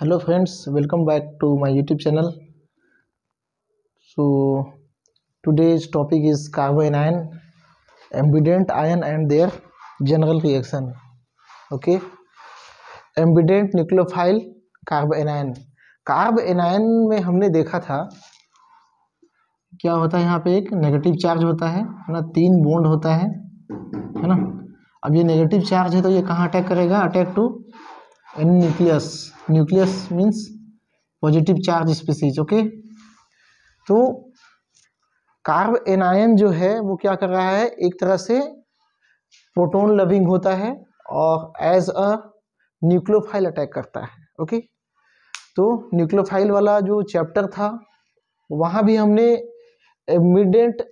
hello friends welcome back to my YouTube channel so today's topic is carbanion ambident ion and their general reaction okay ambident nucleophile carbanion carbanion में हमने देखा था क्या होता है यहाँ पे एक नेगेटिव चार्ज होता है ना तीन बोंड होता है है ना अब ये नेगेटिव चार्ज है तो ये कहाँ अटैक करेगा attack to an nucleus nucleus means positive charge species okay तो कार्ब एनायन जो है वो क्या कर रहा है एक तरह से प्रोटोन लविंग होता है और एज अ न्यूक्लोफाइल अटैक करता है ओके तो न्यूक्लियोफाइल वाला जो चैप्टर था वहाँ भी हमने एम्बिडेंट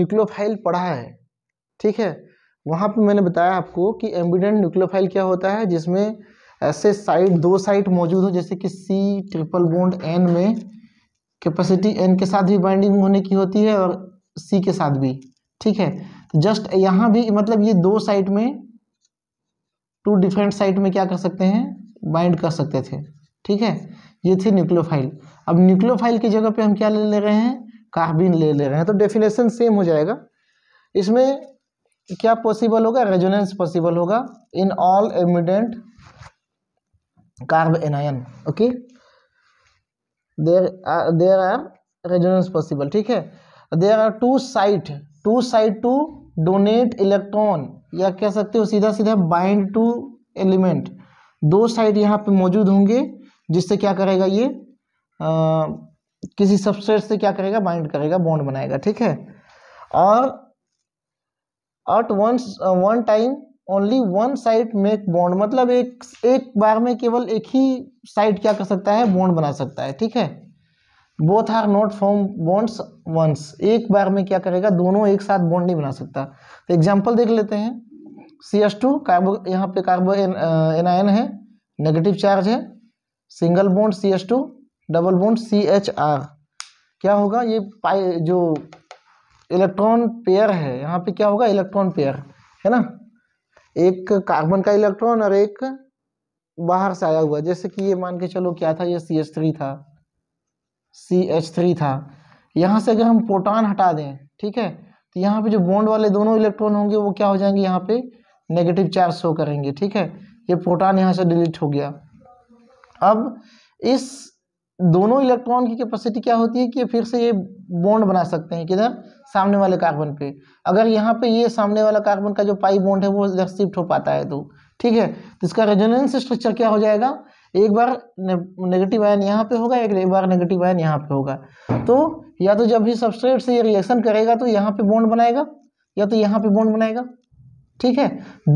न्यूक्लोफाइल पढ़ा है ठीक है वहाँ पे मैंने बताया आपको कि एम्बिडेंट न्यूक्लोफाइल क्या होता है जिसमें ऐसे साइट दो साइट मौजूद हो जैसे कि सी ट्रिपल बोन्ड एन में कैपेसिटी एन के साथ भी बाइंडिंग होने की होती है और सी के साथ भी ठीक है जस्ट यहाँ भी मतलब ये दो साइट में टू डिफरेंट साइट में क्या कर सकते हैं बाइंड कर सकते थे ठीक है ये थी न्यूक्लियोफाइल अब न्यूक्लियोफाइल की जगह पे हम क्या ले ले रहे हैं कार्बिन ले ले रहे हैं तो डेफिनेशन सेम हो जाएगा इसमें क्या पॉसिबल होगा रेजोनेंस पॉसिबल होगा in all ambident carb anion okay there are there are resonance possible ठीक है there are two site two site to donate electron या कह सकते हो सीधा सीधा bind to element दो साइड यहाँ पे मौजूद होंगे जिससे क्या करेगा ये आ, किसी सबस्ट्रेट से क्या करेगा बाइंड करेगा बॉन्ड बनाएगा ठीक है और at once uh, one time only one side make bond मतलब एक एक बार में केवल एक ही साइड क्या कर सकता है बॉन्ड बना सकता है ठीक है both are not form bonds once एक बार में क्या करेगा दोनों एक साथ बॉन्ड नहीं बना सकता तो एग्जाम्पल देख लेते हैं सी एस टू कार्बो यहाँ पे कार्बो एन आयन है नेगेटिव चार्ज है single bond C S two double bond C H R क्या होगा ये पाई जो इलेक्ट्रॉन पेयर है यहाँ पे क्या होगा इलेक्ट्रॉन पेयर है ना एक कार्बन का इलेक्ट्रॉन और एक बाहर से आया हुआ जैसे कि ये मान के चलो क्या था ये सी एच थ्री था सी एच थ्री था यहाँ से अगर हम प्रोटॉन हटा दें ठीक है तो यहाँ पे जो बॉन्ड वाले दोनों इलेक्ट्रॉन होंगे वो क्या हो जाएंगे यहाँ पे नेगेटिव चार्ज शो करेंगे ठीक है ये प्रोटॉन यहाँ से डिलीट हो गया अब इस दोनों इलेक्ट्रॉन की कैपेसिटी क्या होती है कि फिर से ये बॉन्ड बना सकते हैं किधर सामने वाले कार्बन पे अगर यहाँ पे ये सामने वाला कार्बन का जो पाई बॉन्ड है वो शिफ्ट हो पाता है तो ठीक है तो इसका रेजोनेंस स्ट्रक्चर क्या हो जाएगा एक बार नेगेटिव आयन यहाँ पे होगा एक बार नेगेटिव आयन यहाँ पे होगा तो या तो जब भी सबस्ट्रेट से ये रिएक्शन करेगा तो यहाँ पे बॉन्ड बनाएगा या तो यहाँ पे बॉन्ड बनाएगा ठीक है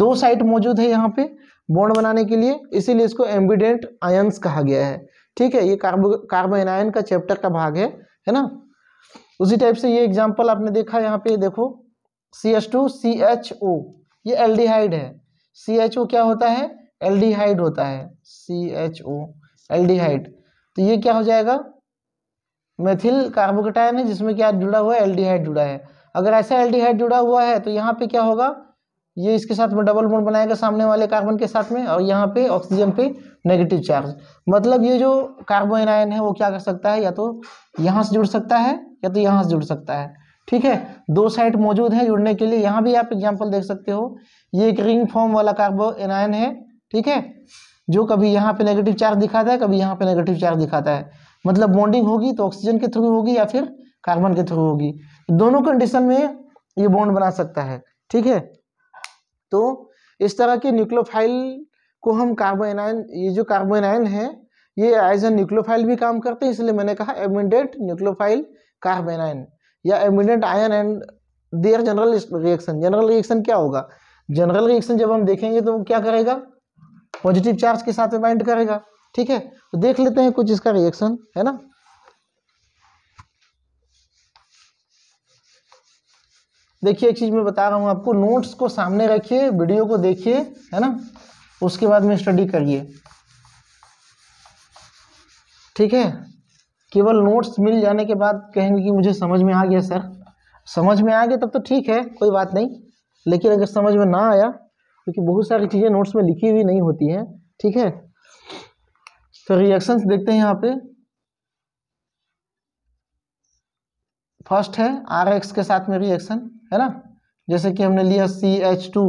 दो साइट मौजूद है यहाँ पे बॉन्ड बनाने के लिए इसीलिए इसको एम्बिडेंट आयंस कहा गया है ठीक है ये कार्बो कार्बोनायन का चैप्टर का भाग है है ना उसी टाइप से ये एग्जाम्पल आपने देखा यहाँ पे देखो C H two C H O ये हाइड है सी एच ओ क्या होता है हाइड होता है सी एच ओ हाइड तो ये क्या हो जाएगा मेथिल कार्बोकेटायन है जिसमें क्या जुड़ा हुआ है हाइड जुड़ा है अगर ऐसा हाइड जुड़ा हुआ है तो यहाँ पे क्या होगा ये इसके साथ में डबल बॉन्ड बनाएगा सामने वाले कार्बन के साथ में और यहाँ पे ऑक्सीजन पे नेगेटिव चार्ज मतलब ये जो कार्बो आयन है वो क्या कर सकता है या तो यहाँ से जुड़ सकता है या तो यहाँ से जुड़ सकता है ठीक है दो साइड मौजूद है जुड़ने के लिए यहाँ भी आप एग्जाम्पल देख सकते हो ये एक रिंग फॉर्म वाला कार्बो आयन है ठीक है जो कभी यहाँ पे नेगेटिव चार्ज दिखाता है कभी यहाँ पे नेगेटिव चार्ज दिखाता है मतलब बॉन्डिंग होगी तो ऑक्सीजन के थ्रू होगी या फिर कार्बन के थ्रू होगी दोनों कंडीशन में ये बॉन्ड बना सकता है ठीक है तो इस तरह के न्यूक्लोफाइल को हम कार्बोनाइन ये जो कार्बोनाइन है ये एज ए न्यूक्लोफाइल भी काम करते हैं इसलिए मैंने कहा एमिडेंट न्यूक्लोफाइल कार्बेनाइन या ambident ion and their general reaction general reaction क्या होगा जनरल रिएक्शन जब हम देखेंगे तो क्या करेगा पॉजिटिव चार्ज के साथ में बाइंड करेगा ठीक है तो देख लेते हैं कुछ इसका रिएक्शन है ना देखिए एक चीज़ मैं बता रहा हूँ आपको नोट्स को सामने रखिए वीडियो को देखिए है ना उसके बाद में स्टडी करिए ठीक है केवल नोट्स मिल जाने के बाद कहेंगे कि मुझे समझ में आ गया सर समझ में आ गया तब तो ठीक है कोई बात नहीं लेकिन अगर समझ में ना आया क्योंकि तो बहुत सारी चीज़ें नोट्स में लिखी हुई नहीं होती हैं ठीक है तो रिएक्शंस देखते हैं यहाँ पे फर्स्ट है आर एक्स के साथ में रिएक्शन है ना जैसे कि हमने लिया सी एच टू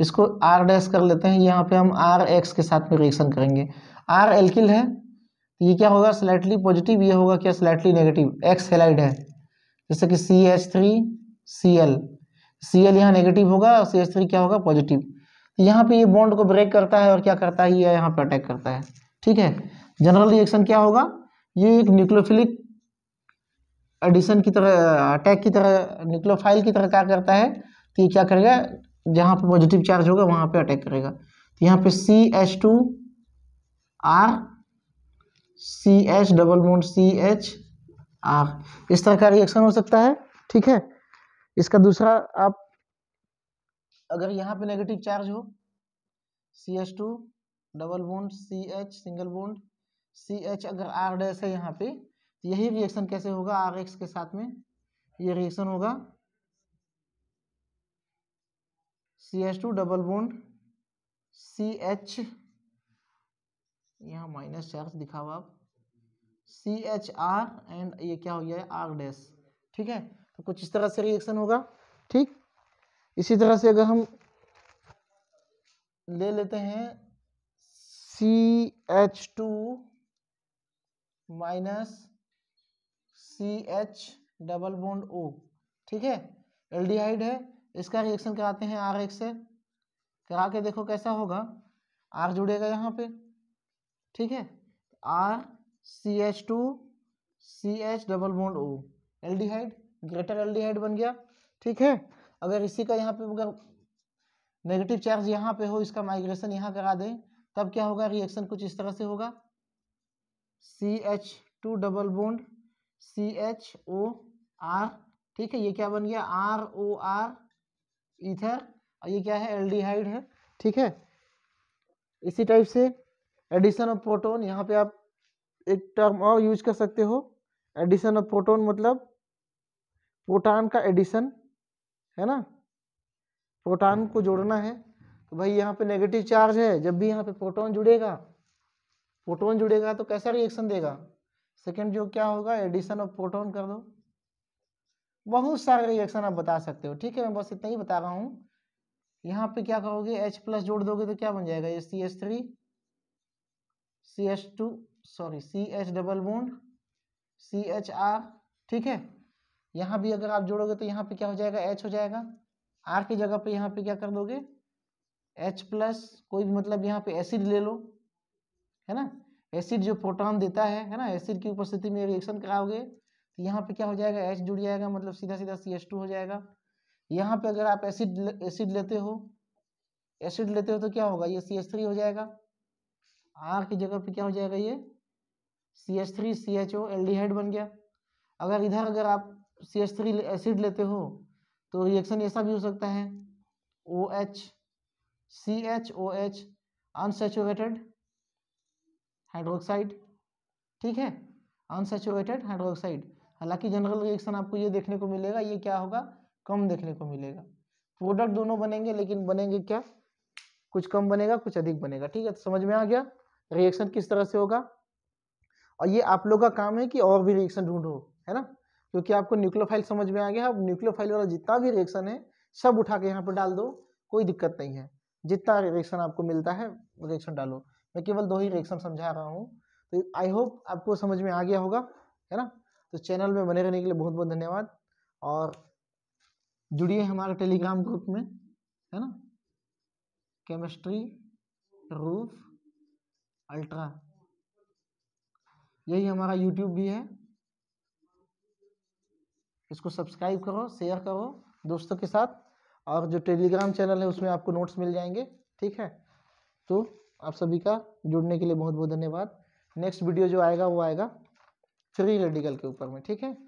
इसको आर डैस कर लेते हैं यहाँ पे हम आर एक्स के साथ में रिएक्शन करेंगे आर एल्किल है तो ये क्या होगा स्लाइटली पॉजिटिव ये होगा क्या स्लाइटली नेगेटिव एक्स हेलाइड है जैसे कि C H three C L C L यहाँ नेगेटिव होगा और सी एच थ्री क्या होगा पॉजिटिव यहाँ पे ये बॉन्ड को ब्रेक करता है और क्या करता है ये यहाँ पे अटैक करता है ठीक है जनरल रिएक्शन क्या होगा ये एक न्यूक्लोफिलिक एडिशन की तरह अटैक की तरह न्यूक्लोफाइल की तरह क्या करता है तो ये क्या करेगा जहाँ पे पॉजिटिव चार्ज होगा वहाँ पे अटैक करेगा तो यहाँ पे C H two R C H double मोन सी एच आर इस तरह का रिएक्शन हो सकता है ठीक है इसका दूसरा आप अगर यहाँ पे नेगेटिव चार्ज हो C H two double bond C H single bond C H अगर आर डैश है यहाँ पे तो यही रिएक्शन कैसे होगा आर एक्स के साथ में ये रिएक्शन होगा C H two double bond C H यहाँ माइनस चार्ज दिखाओ आप सी एच आर एंड ये क्या हो गया आर डैश ठीक है तो कुछ इस तरह से रिएक्शन होगा ठीक इसी तरह से अगर हम ले लेते हैं C H two minus C H double bond O ठीक है एल्डिहाइड है इसका रिएक्शन कराते हैं आर एक्स से करा के देखो कैसा होगा आर जुड़ेगा यहाँ पे ठीक है R C H two C H double bond O aldehyde greater aldehyde बन गया ठीक है अगर इसी का यहाँ पे अगर नेगेटिव चार्ज यहाँ पे हो इसका माइग्रेशन यहाँ करा दें तब क्या होगा रिएक्शन कुछ इस तरह से होगा C H two double bond C H O R ठीक है ये क्या बन गया आर ओ आर इथर और ये क्या है एल डी हाइड है ठीक है इसी टाइप से एडिशन ऑफ प्रोटोन यहाँ पे आप एक टर्म और यूज कर सकते हो एडिशन ऑफ प्रोटोन मतलब प्रोटान का एडिशन है ना प्रोटान को जोड़ना है तो भाई यहाँ पे नेगेटिव चार्ज है जब भी यहाँ पे प्रोटोन जुड़ेगा प्रोटोन जुड़ेगा तो कैसा रिएक्शन देगा सेकेंड जो क्या होगा एडिशन ऑफ प्रोटोन कर दो बहुत सारे रिएक्शन आप बता सकते हो ठीक है मैं बस इतना ही बता रहा हूँ यहाँ पे क्या करोगे एच प्लस जोड़ दोगे तो क्या बन जाएगा ये C H three C H two sorry C H double bond C H R ठीक है यहाँ भी अगर आप जोड़ोगे तो यहाँ पे क्या हो जाएगा एच हो जाएगा आर की जगह पे यहाँ पे क्या कर दोगे एच प्लस कोई भी मतलब यहाँ पे एसिड ले लो है ना एसिड जो प्रोटॉन देता है है ना एसिड की उपस्थिति में रिएक्शन कराओगे तो यहाँ पे क्या हो जाएगा एच जुड़ जाएगा मतलब सीधा सीधा सी एच टू हो जाएगा यहाँ पे अगर आप एसिड एसिड लेते हो एसिड लेते हो तो क्या होगा ये सी एच थ्री हो जाएगा आर की जगह पे क्या हो जाएगा ये C H three C H O aldehyde बन गया अगर इधर अगर आप सी एच थ्री एसिड लेते हो तो रिएक्शन ऐसा भी हो सकता है O H C H O H unsaturated hydroxide ठीक है अनसेचुरेटेड हाइड्रोक्साइड हालांकि जनरल रिएक्शन आपको ये देखने को मिलेगा ये क्या होगा कम देखने को मिलेगा प्रोडक्ट दोनों बनेंगे लेकिन बनेंगे क्या कुछ कम बनेगा कुछ अधिक बनेगा ठीक है तो समझ में आ गया रिएक्शन किस तरह से होगा और ये आप लोग का काम है कि और भी रिएक्शन ढूंढो है ना क्योंकि आपको न्यूक्लियोफाइल समझ में आ गया अब न्यूक्लियोफाइल वाला जितना भी रिएक्शन है सब उठा के यहाँ पर डाल दो कोई दिक्कत नहीं है जितना रिएक्शन आपको मिलता है रिएक्शन डालो मैं केवल दो ही रिएक्शन समझा रहा हूँ तो आई होप आपको समझ में आ गया होगा है ना तो चैनल में बने रहने के लिए बहुत बहुत धन्यवाद और जुड़िए हमारे टेलीग्राम ग्रुप में है ना केमिस्ट्री रूफ अल्ट्रा यही हमारा यूट्यूब भी है इसको सब्सक्राइब करो शेयर करो दोस्तों के साथ और जो टेलीग्राम चैनल है उसमें आपको नोट्स मिल जाएंगे ठीक है तो आप सभी का जुड़ने के लिए बहुत बहुत धन्यवाद नेक्स्ट वीडियो जो आएगा वो आएगा फ्री रेडिकल के ऊपर में ठीक है